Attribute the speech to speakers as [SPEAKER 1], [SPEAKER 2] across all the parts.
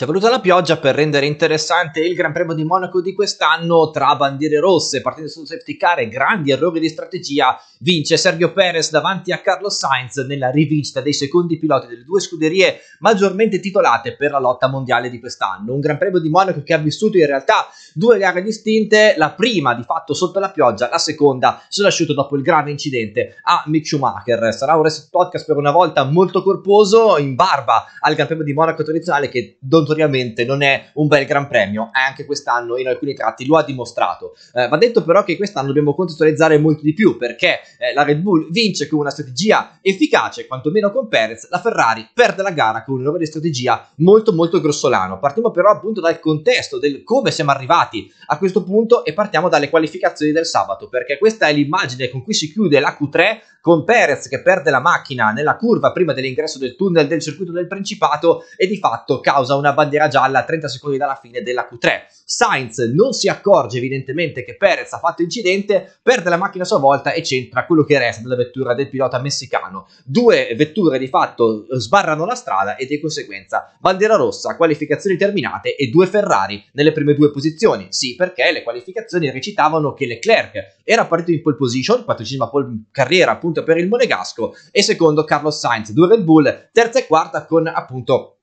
[SPEAKER 1] Ci voluta la pioggia per rendere interessante il Gran Premio di Monaco di quest'anno tra bandiere rosse, partendo sul safety car e grandi errori di strategia, vince Sergio Perez davanti a Carlos Sainz nella rivincita dei secondi piloti delle due scuderie maggiormente titolate per la lotta mondiale di quest'anno. Un Gran Premio di Monaco che ha vissuto in realtà due gare distinte, la prima di fatto sotto la pioggia, la seconda solasciuta dopo il grave incidente a Mick Schumacher. Sarà un reset podcast per una volta molto corposo, in barba al Gran Premio di Monaco tradizionale che non notoriamente non è un bel gran premio, e eh, anche quest'anno in alcuni tratti lo ha dimostrato. Eh, va detto però che quest'anno dobbiamo contestualizzare molto di più perché eh, la Red Bull vince con una strategia efficace, quantomeno con Perez, la Ferrari perde la gara con un errore di strategia molto molto grossolano. Partiamo però appunto dal contesto, del come siamo arrivati a questo punto e partiamo dalle qualificazioni del sabato perché questa è l'immagine con cui si chiude la Q3 con Perez che perde la macchina nella curva prima dell'ingresso del tunnel del circuito del Principato e di fatto causa una bandiera gialla a 30 secondi dalla fine della Q3. Sainz non si accorge evidentemente che Perez ha fatto incidente, perde la macchina a sua volta e c'entra quello che resta della vettura del pilota messicano. Due vetture di fatto sbarrano la strada e di conseguenza bandiera rossa, qualificazioni terminate e due Ferrari nelle prime due posizioni. Sì, perché le qualificazioni recitavano che Leclerc era partito in pole position, quattordicesima pole carriera appunto appunto per il monegasco e secondo Carlos Sainz, due Red Bull, terza e quarta con appunto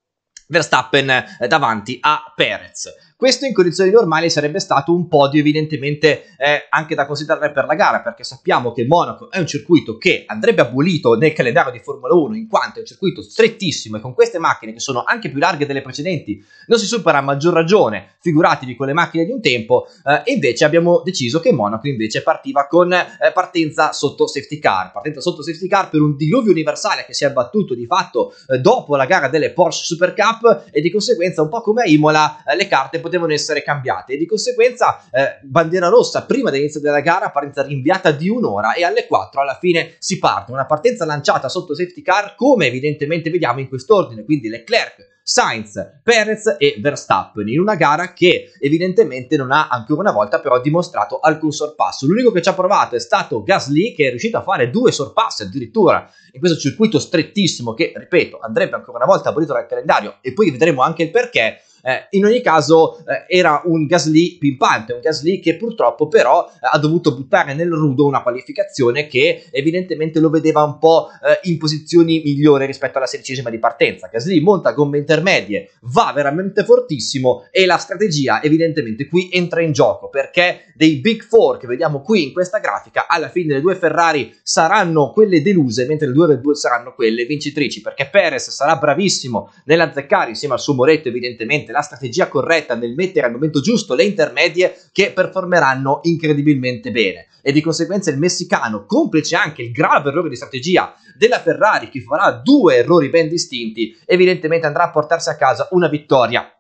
[SPEAKER 1] Verstappen davanti a Perez. Questo in condizioni normali sarebbe stato un podio evidentemente eh, anche da considerare per la gara, perché sappiamo che Monaco è un circuito che andrebbe abolito nel calendario di Formula 1, in quanto è un circuito strettissimo e con queste macchine che sono anche più larghe delle precedenti non si supera a maggior ragione, figuratevi con le macchine di un tempo, eh, invece abbiamo deciso che Monaco invece partiva con eh, partenza sotto safety car, partenza sotto safety car per un diluvio universale che si è abbattuto di fatto eh, dopo la gara delle Porsche Super Cup e di conseguenza un po' come a Imola eh, le carte potevano essere cambiate e di conseguenza eh, bandiera rossa prima dell'inizio della gara, partenza rinviata di un'ora e alle 4 alla fine si parte, una partenza lanciata sotto safety car come evidentemente vediamo in quest'ordine, quindi Leclerc, Sainz, Perez e Verstappen in una gara che evidentemente non ha ancora una volta però dimostrato alcun sorpasso. L'unico che ci ha provato è stato Gasly che è riuscito a fare due sorpassi addirittura in questo circuito strettissimo che, ripeto, andrebbe ancora una volta abolito dal calendario e poi vedremo anche il perché eh, in ogni caso eh, era un Gasly pimpante, un Gasly che purtroppo però eh, ha dovuto buttare nel rudo una qualificazione che evidentemente lo vedeva un po' eh, in posizioni migliori rispetto alla sedicesima di partenza. Gasly monta gomme intermedie, va veramente fortissimo e la strategia evidentemente qui entra in gioco perché dei Big Four che vediamo qui in questa grafica alla fine le due Ferrari saranno quelle deluse mentre le due Red Bull saranno quelle vincitrici perché Perez sarà bravissimo nell'azzeccare insieme al suo Moretto evidentemente la strategia corretta nel mettere al momento giusto le intermedie che performeranno incredibilmente bene. E di conseguenza il messicano, complice anche il grave errore di strategia della Ferrari, che farà due errori ben distinti, evidentemente andrà a portarsi a casa una vittoria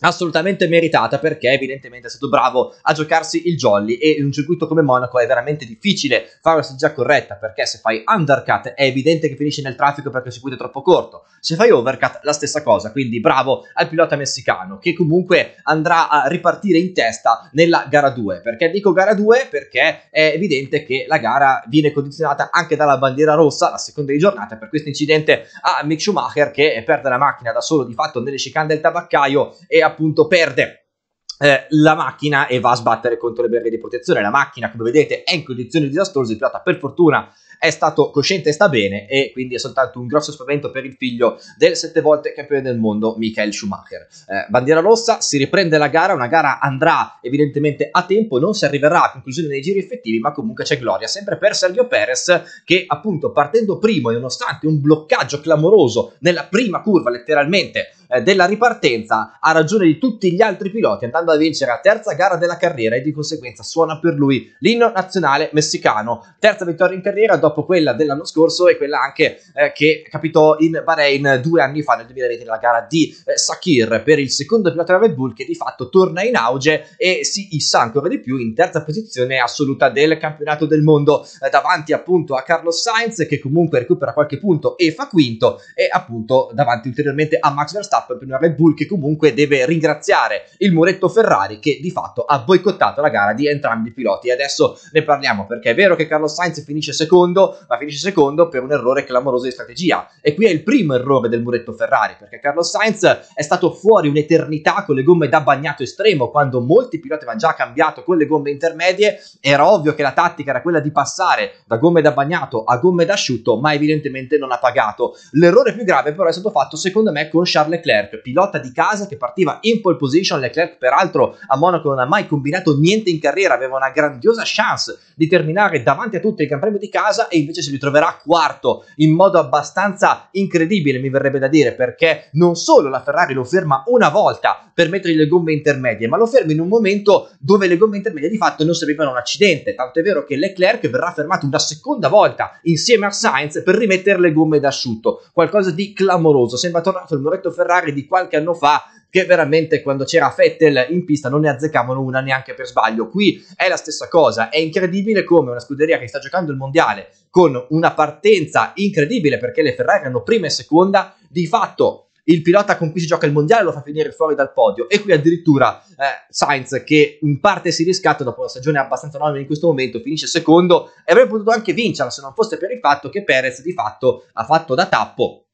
[SPEAKER 1] assolutamente meritata perché evidentemente è stato bravo a giocarsi il jolly e in un circuito come Monaco è veramente difficile fare una strategia corretta perché se fai undercut è evidente che finisci nel traffico perché il circuito è troppo corto se fai overcut la stessa cosa quindi bravo al pilota messicano che comunque andrà a ripartire in testa nella gara 2 perché dico gara 2 perché è evidente che la gara viene condizionata anche dalla bandiera rossa la seconda di giornata per questo incidente a Mick Schumacher che perde la macchina da solo di fatto nelle chicane del tabaccaio e appunto perde eh, la macchina e va a sbattere contro le berre di protezione. La macchina, come vedete, è in condizioni disastrose. Il pilota, per fortuna, è stato cosciente e sta bene, e quindi è soltanto un grosso spavento per il figlio del sette volte campione del mondo, Michael Schumacher. Eh, bandiera rossa, si riprende la gara. Una gara andrà evidentemente a tempo, non si arriverà a conclusione nei giri effettivi, ma comunque c'è gloria. Sempre per Sergio Perez, che appunto partendo primo, e nonostante un bloccaggio clamoroso nella prima curva, letteralmente eh, della ripartenza a ragione di tutti gli altri piloti, andando a vincere la terza gara della carriera e di conseguenza suona per lui l'inno nazionale messicano. Terza vittoria in carriera dopo quella dell'anno scorso e quella anche eh, che capitò in Bahrain due anni fa, nel 2020, nella gara di eh, Sakir per il secondo pilota della Red Bull che di fatto torna in auge e si issa ancora di più in terza posizione assoluta del campionato del mondo, eh, davanti appunto a Carlos Sainz che comunque recupera qualche punto e fa quinto e appunto davanti ulteriormente a Max Verstappen Verstappen per una Red Bull che comunque deve ringraziare il muretto Ferrari che di fatto ha boicottato la gara di entrambi i piloti. E adesso ne parliamo perché è vero che Carlos Sainz finisce secondo, ma finisce secondo per un errore clamoroso di strategia. E qui è il primo errore del muretto Ferrari perché Carlos Sainz è stato fuori un'eternità con le gomme da bagnato estremo quando molti piloti avevano già cambiato con le gomme intermedie. Era ovvio che la tattica era quella di passare da gomme da bagnato a gomme da asciutto, ma evidentemente non ha pagato. L'errore più grave però è stato fatto secondo me con Charles Leclerc Leclerc, pilota di casa che partiva in pole position. Leclerc, peraltro, a Monaco non ha mai combinato niente in carriera, aveva una grandiosa chance di terminare davanti a tutti il Gran Premio di casa e invece si ritroverà quarto in modo abbastanza incredibile, mi verrebbe da dire, perché non solo la Ferrari lo ferma una volta per mettergli le gomme intermedie, ma lo ferma in un momento dove le gomme intermedie di fatto non servivano a un accidente. Tanto è vero che Leclerc verrà fermato una seconda volta insieme a Sainz per rimettere le gomme d'asciutto. Qualcosa di clamoroso. Sembra tornato il muretto Ferrari Ferrari di qualche anno fa che veramente quando c'era Fettel in pista non ne azzeccavano una neanche per sbaglio. Qui è la stessa cosa, è incredibile come una scuderia che sta giocando il mondiale con una partenza incredibile perché le Ferrari hanno prima e seconda, di fatto il pilota con cui si gioca il mondiale lo fa finire fuori dal podio e qui addirittura eh, Sainz che in parte si riscatta dopo una stagione abbastanza nomina in questo momento finisce secondo e avrebbe potuto anche vincere se non fosse per il fatto che Perez di fatto ha fatto da tappo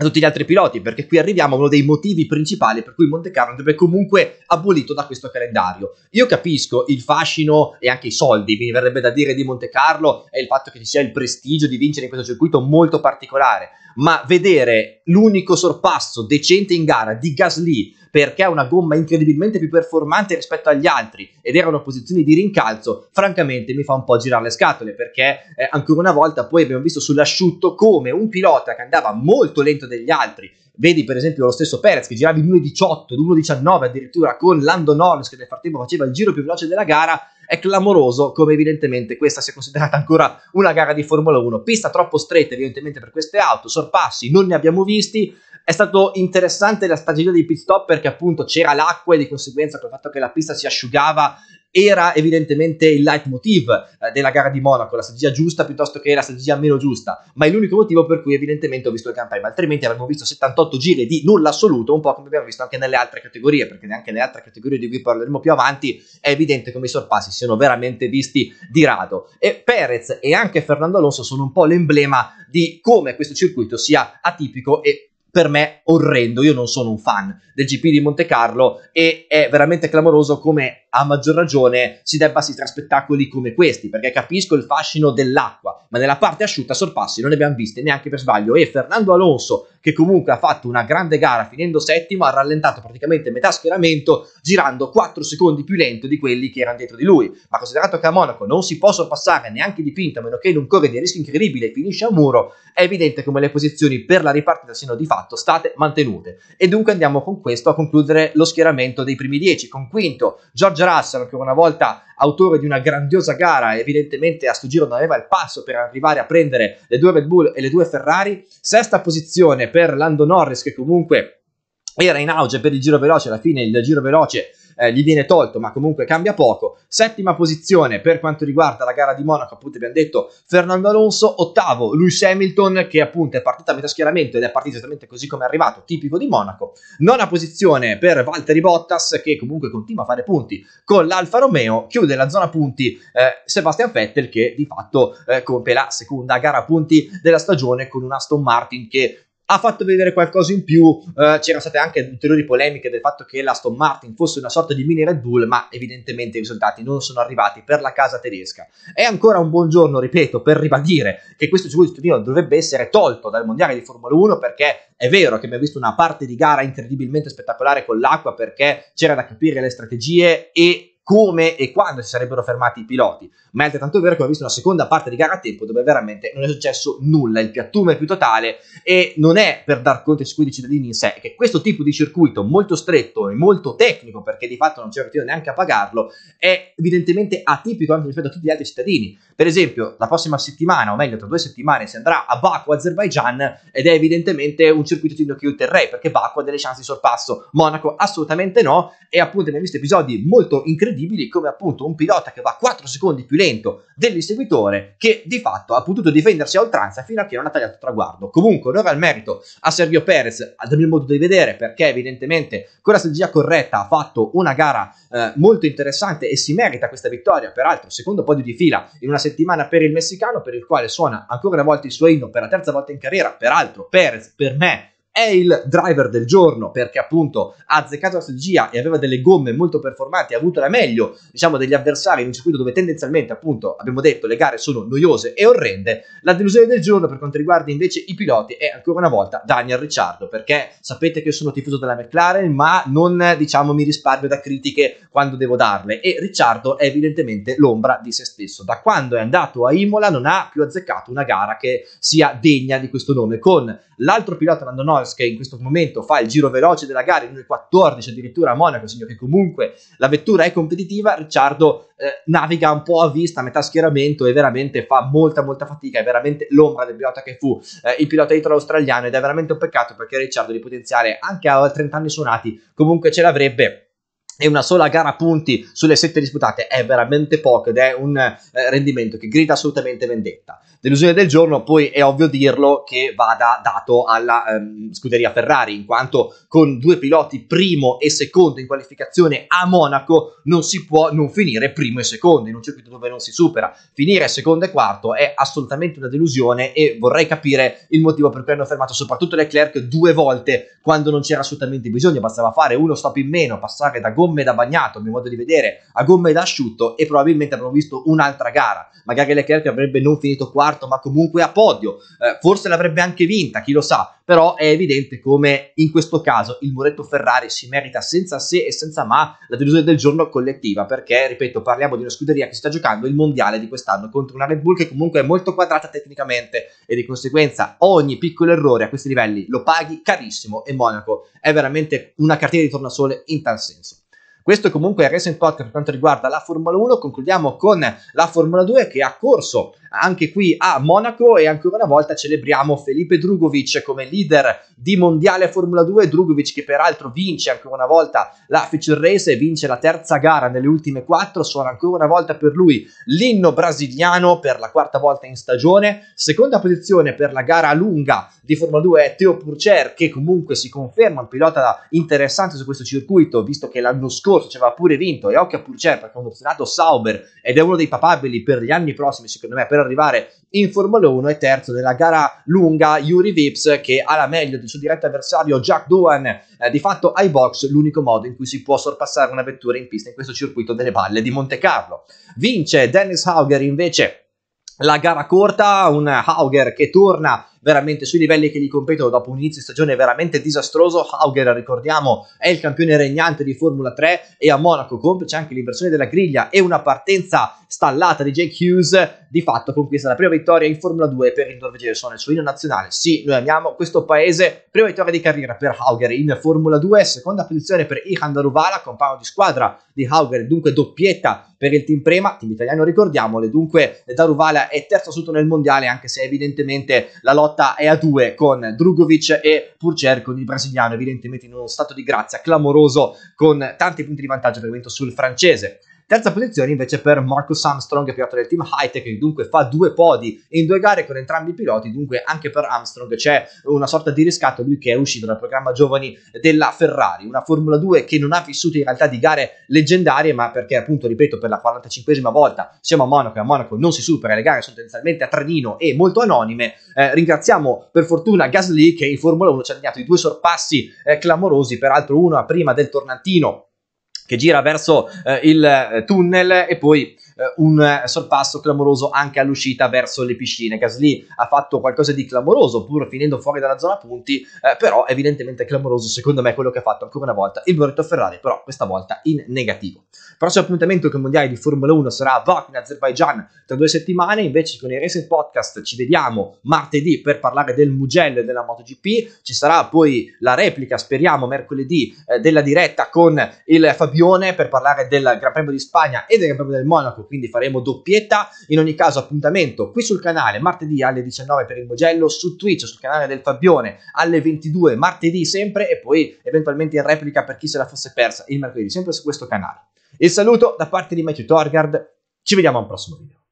[SPEAKER 1] a tutti gli altri piloti, perché qui arriviamo a uno dei motivi principali per cui Monte Carlo andrebbe comunque abolito da questo calendario. Io capisco il fascino e anche i soldi, mi verrebbe da dire, di Monte Carlo e il fatto che ci sia il prestigio di vincere in questo circuito molto particolare, ma vedere l'unico sorpasso decente in gara di Gasly perché ha una gomma incredibilmente più performante rispetto agli altri ed era una posizione di rincalzo, francamente mi fa un po' girare le scatole perché eh, ancora una volta poi abbiamo visto sull'asciutto come un pilota che andava molto lento degli altri Vedi per esempio lo stesso Perez che girava in 1.18, 1.19 addirittura con Lando Norris che nel frattempo faceva il giro più veloce della gara, è clamoroso come evidentemente questa sia considerata ancora una gara di Formula 1. Pista troppo stretta evidentemente per queste auto, sorpassi non ne abbiamo visti, è stato interessante la strategia dei pit stop perché appunto c'era l'acqua e di conseguenza col fatto che la pista si asciugava era evidentemente il leitmotiv eh, della gara di Monaco, la strategia giusta piuttosto che la strategia meno giusta, ma è l'unico motivo per cui evidentemente ho visto il Gran Premio, altrimenti avremmo visto 78 giri di nulla assoluto, un po' come abbiamo visto anche nelle altre categorie, perché neanche nelle altre categorie di cui parleremo più avanti è evidente come i sorpassi siano veramente visti di rado. E Perez e anche Fernando Alonso sono un po' l'emblema di come questo circuito sia atipico e per me orrendo, io non sono un fan del GP di Monte Carlo e è veramente clamoroso come a maggior ragione si debba assistere a spettacoli come questi, perché capisco il fascino dell'acqua, ma nella parte asciutta sorpassi non ne abbiamo viste neanche per sbaglio e Fernando Alonso, che comunque ha fatto una grande gara finendo settimo, ha rallentato praticamente metà schieramento girando 4 secondi più lento di quelli che erano dietro di lui, ma considerato che a Monaco non si può sorpassare neanche di pinta, a meno che non corre di rischio incredibile e finisce a muro, è evidente come le posizioni per la ripartita siano di fatto state mantenute. E dunque andiamo con questo a concludere lo schieramento dei primi 10, con quinto Giorgio George Russell che una volta autore di una grandiosa gara, evidentemente a sto giro non aveva il passo per arrivare a prendere le due Red Bull e le due Ferrari, sesta posizione per Lando Norris che comunque era in auge per il giro veloce, alla fine il giro veloce eh, gli viene tolto, ma comunque cambia poco. Settima posizione per quanto riguarda la gara di Monaco, appunto abbiamo detto Fernando Alonso, ottavo Lewis Hamilton che appunto è partito a metà schieramento ed è partito esattamente così come è arrivato, tipico di Monaco. Nona posizione per Valtteri Bottas che comunque continua a fare punti con l'Alfa Romeo, chiude la zona punti eh, Sebastian Vettel che di fatto eh, compie la seconda gara punti della stagione con un Aston Martin che ha fatto vedere qualcosa in più. Uh, c'erano state anche ulteriori polemiche del fatto che la Aston Martin fosse una sorta di mini Red Bull, ma evidentemente i risultati non sono arrivati per la casa tedesca. È ancora un buon giorno, ripeto, per ribadire che questo circuito di Torino dovrebbe essere tolto dal mondiale di Formula 1 perché è vero che abbiamo visto una parte di gara incredibilmente spettacolare con l'acqua perché c'era da capire le strategie e come e quando si sarebbero fermati i piloti, ma è altrettanto vero che abbiamo visto una seconda parte di gara a tempo dove veramente non è successo nulla, il piattume è più totale e non è per dar conto ai squadri cittadini in sé, che questo tipo di circuito molto stretto e molto tecnico, perché di fatto non c'è riuscito neanche a pagarlo, è evidentemente atipico anche rispetto a tutti gli altri cittadini. Per esempio, la prossima settimana, o meglio tra due settimane, si andrà a Baku, Azerbaijan, ed è evidentemente un circuito di che io terrei, perché Baku ha delle chance di sorpasso, Monaco assolutamente no, e appunto abbiamo visto episodi molto incredibili incredibili come appunto un pilota che va 4 secondi più lento dell'inseguitore che di fatto ha potuto difendersi a oltranza fino a che non ha tagliato traguardo. Comunque onore al merito a Sergio Perez, dal mio modo di vedere, perché evidentemente con la strategia corretta ha fatto una gara eh, molto interessante e si merita questa vittoria, peraltro secondo podio di fila in una settimana per il messicano per il quale suona ancora una volta il suo inno per la terza volta in carriera, peraltro Perez per me è il driver del giorno perché appunto ha azzeccato la strategia e aveva delle gomme molto performanti, ha avuto la meglio diciamo degli avversari in un circuito dove tendenzialmente appunto abbiamo detto le gare sono noiose e orrende, la delusione del giorno per quanto riguarda invece i piloti è ancora una volta Daniel Ricciardo perché sapete che io sono tifoso della McLaren ma non diciamo mi risparmio da critiche quando devo darle e Ricciardo è evidentemente l'ombra di se stesso, da quando è andato a Imola non ha più azzeccato una gara che sia degna di questo nome con L'altro pilota Lando Norris che in questo momento fa il giro veloce della gara in 14 addirittura a Monaco, segno che comunque la vettura è competitiva, Ricciardo eh, naviga un po' a vista, a metà schieramento e veramente fa molta molta fatica, è veramente l'ombra del pilota che fu eh, il pilota italo-australiano ed è veramente un peccato perché Ricciardo di potenziale anche a 30 anni suonati comunque ce l'avrebbe e una sola gara punti sulle sette disputate è veramente poco ed è un eh, rendimento che grida assolutamente vendetta. Delusione del giorno, poi è ovvio dirlo che vada dato alla ehm, scuderia Ferrari, in quanto con due piloti primo e secondo in qualificazione a Monaco non si può non finire primo e secondo in un circuito dove non si supera. Finire secondo e quarto è assolutamente una delusione e vorrei capire il motivo per cui hanno fermato soprattutto Leclerc due volte quando non c'era assolutamente bisogno, bastava fare uno stop in meno, passare da gomma gomme da bagnato, a mio modo di vedere, a gomme da asciutto e probabilmente avremmo visto un'altra gara. Magari Leclerc avrebbe non finito quarto, ma comunque a podio. Eh, forse l'avrebbe anche vinta, chi lo sa. Però è evidente come in questo caso il muretto Ferrari si merita senza se e senza ma la delusione del giorno collettiva, perché, ripeto, parliamo di una scuderia che si sta giocando il mondiale di quest'anno contro una Red Bull che comunque è molto quadrata tecnicamente e di conseguenza ogni piccolo errore a questi livelli lo paghi carissimo e Monaco è veramente una cartina di tornasole in tal senso. Questo comunque è Racing Pod per quanto riguarda la Formula 1. Concludiamo con la Formula 2 che ha corso anche qui a Monaco e ancora una volta celebriamo Felipe Drugovic come leader di mondiale Formula 2. Drugovic che peraltro vince ancora una volta la Feature Race e vince la terza gara nelle ultime quattro. Suona ancora una volta per lui l'inno brasiliano per la quarta volta in stagione. Seconda posizione per la gara lunga di Formula 2 è Teo Purcher che comunque si conferma un pilota interessante su questo circuito visto che l'anno scorso scorso ci cioè, aveva pure vinto e occhio a Purcell perché è un Sauber ed è uno dei papabili per gli anni prossimi secondo me per arrivare in Formula 1 e terzo nella gara lunga Yuri Vips che ha la meglio del suo diretto avversario Jack Doan eh, di fatto ai box l'unico modo in cui si può sorpassare una vettura in pista in questo circuito delle palle di Monte Carlo vince Dennis Hauger invece la gara corta, un Hauger che torna veramente sui livelli che gli competono dopo un inizio di stagione veramente disastroso. Hauger, ricordiamo, è il campione regnante di Formula 3 e a Monaco, complice anche l'inversione della griglia e una partenza stallata di Jake Hughes, di fatto conquista la prima vittoria in Formula 2 per il norvegese nel suo inno nazionale. Sì, noi amiamo questo paese, prima vittoria di carriera per Hauger in Formula 2, seconda posizione per Ihan Daruvala, compagno di squadra di Hauger, dunque doppietta per il team Prema, team italiano ricordiamole, dunque Daruvala è terzo assoluto nel mondiale anche se evidentemente la lotta lotta è a due con Drugovic e Purcer con il brasiliano, evidentemente in uno stato di grazia clamoroso con tanti punti di vantaggio per il sul francese. Terza posizione invece per Marcus Armstrong, pilota del team Hightech, che dunque fa due podi in due gare con entrambi i piloti, dunque anche per Armstrong c'è una sorta di riscatto, lui che è uscito dal programma giovani della Ferrari, una Formula 2 che non ha vissuto in realtà di gare leggendarie, ma perché appunto, ripeto, per la 45esima volta siamo a Monaco e a Monaco non si supera, le gare sono tendenzialmente a trenino e molto anonime. Eh, ringraziamo per fortuna Gasly che in Formula 1 ci ha dato i due sorpassi eh, clamorosi, peraltro uno prima del tornantino che gira verso eh, il eh, tunnel e poi eh, un eh, sorpasso clamoroso anche all'uscita verso le piscine. Gasly ha fatto qualcosa di clamoroso pur finendo fuori dalla zona punti, eh, però evidentemente clamoroso secondo me quello che ha fatto ancora una volta il Borretto Ferrari, però questa volta in negativo. prossimo appuntamento con i mondiali di Formula 1 sarà a Baku Azerbaijan tra due settimane, invece con i Racing Podcast ci vediamo martedì per parlare del Mugello e della MotoGP, ci sarà poi la replica, speriamo, mercoledì eh, della diretta con il Fabione per parlare del Gran Premio di Spagna e del Gran Premio del Monaco quindi faremo doppietta. In ogni caso, appuntamento qui sul canale martedì alle 19 per il Mogello, su Twitch, sul canale del Fabione alle 22 martedì sempre e poi eventualmente in replica per chi se la fosse persa il mercoledì sempre su questo canale. Il saluto da parte di Matthew Torgard, ci vediamo al prossimo video.